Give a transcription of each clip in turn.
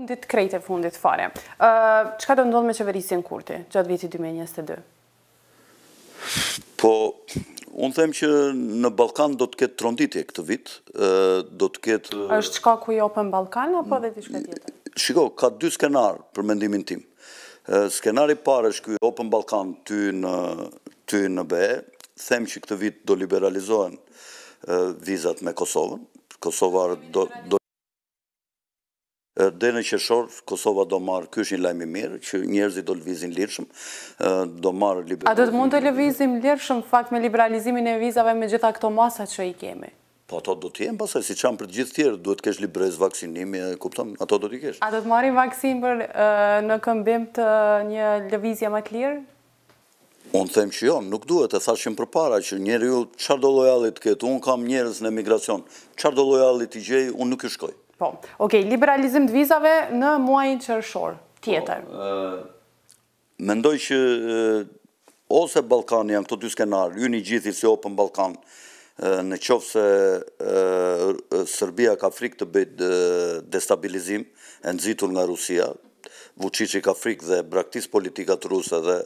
Fundit krejt e fundit fare. Qëka do ndodhë me qeverisin kurti, gjatë viti 2022? Po, unë them që në Balkan do të ketë tronditje këtë vit, do të ketë... është qka ku Open opën Balkan, apo dhe të shka tjetë? Shiko, ka dy skenar për mendimin tim. Skenari pare është ku i opën Balkan ty në BE, them që këtë vit do liberalizohen vizat me Kosovën, Kosovarë do dhe në qeshor, Kosova do marë, kësh një lajmë i mirë, që njerëzit do lëvizin lirëshëm, do marë liberalizim. A do të mund të lëvizim lirëshëm, fakt me liberalizimin e vizave me gjitha këto masa që i kemi? Po ato do t'jem, pasaj, si qamë për gjithë tjerë, duhet kesh librez vaksinimi, kuptam, ato do t'i kesh. A do t'marim vaksin për në këmbim të një lëvizja më t'lirë? Unë them që jo, nuk duhet e thashim për para, që njerë ju, qardo lojalit këtë, unë kam njerës në emigracion, qarë do lojalit i gjej, unë nuk i shkoj. Po, ok, liberalizim të vizave në muajin qërëshor, tjetër. Po, mendoj që ose Balkan janë këto dy skenarë, ju një gjithi si open Balkan, në qofë se Serbia ka frikë të bëjt destabilizim, e nëzitur nga Rusia, Vucic i ka frikë dhe braktis politikat rusë dhe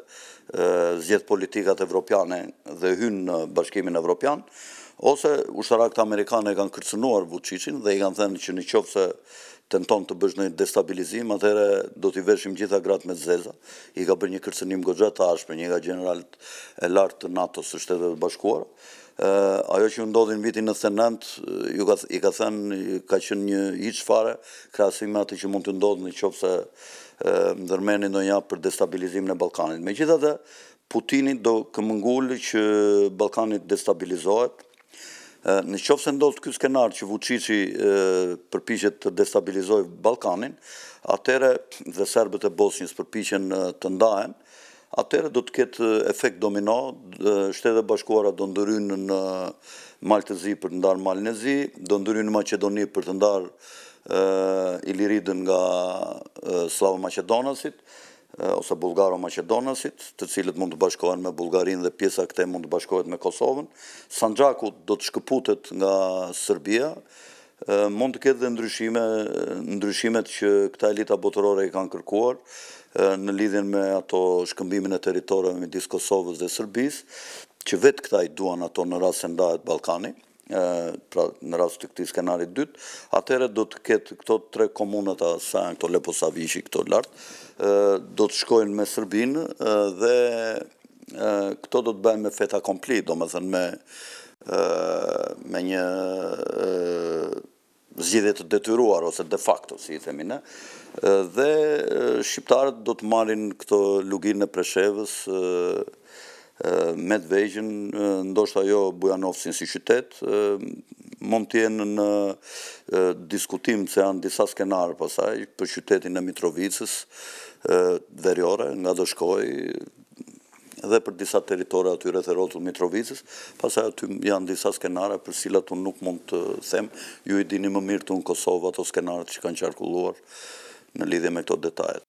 zjetë politikat evropiane dhe hynë në bashkimin evropianë, ose ushtarak të Amerikanë e kanë kërcënuar Vucicin dhe i kanë thënë që një qofë se të të bëshë në destabilizim, atëherë do t'i veshim gjitha gratë me zezë, i ka bërë një kërcënim gogja të ashme, një nga general e lartë të NATO së shtetëve të bashkuarë, ajo që ju ndodhin viti në thenënt, i ka thënë, ka qënë një i qëfare, krasime atë që mund të ndodhë në qofë se më dërmeni në një për destabilizim në Balkanit. Me gjitha dhe, Putinit do këmëngullë që Balkanit destabilizohet, në qofë se ndodhë kësë skenar që Vucici përpishet të destabilizoj Balkanin, atere dhe Serbët e Bosnjës përpishen të ndahen, atere do të ketë efekt domino, shtetë bashkuara do ndërynë në malë të zi për të ndarë malë në zi, do ndërynë në Macedoni për të ndarë i liridën nga Slavë Macedonasit, ose Bulgaro-Macedonasit, të cilët mund të bashkohen me Bulgarin dhe pjesa këte mund të bashkohet me Kosovën. Sanxaku do të shkëputet nga Serbia, mund të këtë dhe ndryshime, ndryshimet që këta elita botërore i kanë kërkuar në lidhjen me ato shkëmbimin e teritorëve me disë Kosovës dhe Serbis, që vetë këta i duan ato në rrasë ndajet Balkani pra në rast të këti skenarit dytë, atëre do të ketë këto tre komunët a sajnë, këto Lepo Savishi, këto lartë, do të shkojnë me Sërbinë dhe këto do të bëjnë me feta kompli, do më thënë me një zgjidhjet të detyruar ose de facto, si i themine, dhe shqiptarët do të marin këto luginë e preshevës, dhe med vejgjën, ndoshtë ajo Bujanovësin si qytet, mund tjenë në diskutim që janë disa skenarë pasaj për qytetin e Mitrovicës, verjore, nga dëshkoj, dhe për disa teritore atyre të rotu Mitrovicës, pasaj aty janë disa skenare për silat unë nuk mund të them, ju i dini më mirë të unë Kosovë ato skenare që kanë qarkulluar në lidhje me këto detajet.